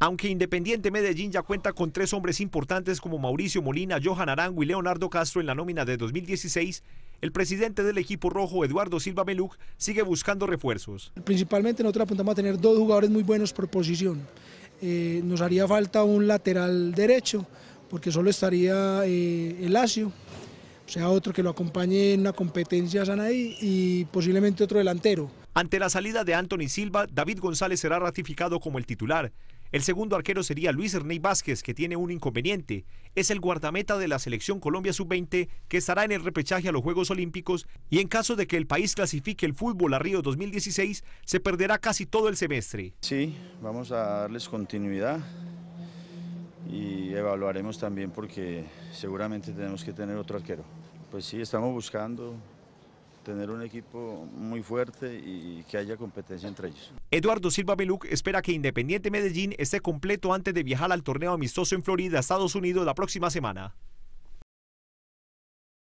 Aunque Independiente Medellín ya cuenta con tres hombres importantes como Mauricio Molina, Johan Arango y Leonardo Castro en la nómina de 2016, el presidente del equipo rojo, Eduardo Silva Meluc, sigue buscando refuerzos. Principalmente nosotros apuntamos a tener dos jugadores muy buenos por posición. Eh, nos haría falta un lateral derecho, porque solo estaría eh, el Asio, o sea, otro que lo acompañe en una competencia sanaí y posiblemente otro delantero. Ante la salida de Anthony Silva, David González será ratificado como el titular. El segundo arquero sería Luis Erney Vázquez, que tiene un inconveniente. Es el guardameta de la selección Colombia Sub-20 que estará en el repechaje a los Juegos Olímpicos y en caso de que el país clasifique el fútbol a Río 2016, se perderá casi todo el semestre. Sí, vamos a darles continuidad y evaluaremos también porque seguramente tenemos que tener otro arquero. Pues sí, estamos buscando tener un equipo muy fuerte y que haya competencia entre ellos. Eduardo Silva Beluc espera que Independiente Medellín esté completo antes de viajar al torneo amistoso en Florida, Estados Unidos, la próxima semana.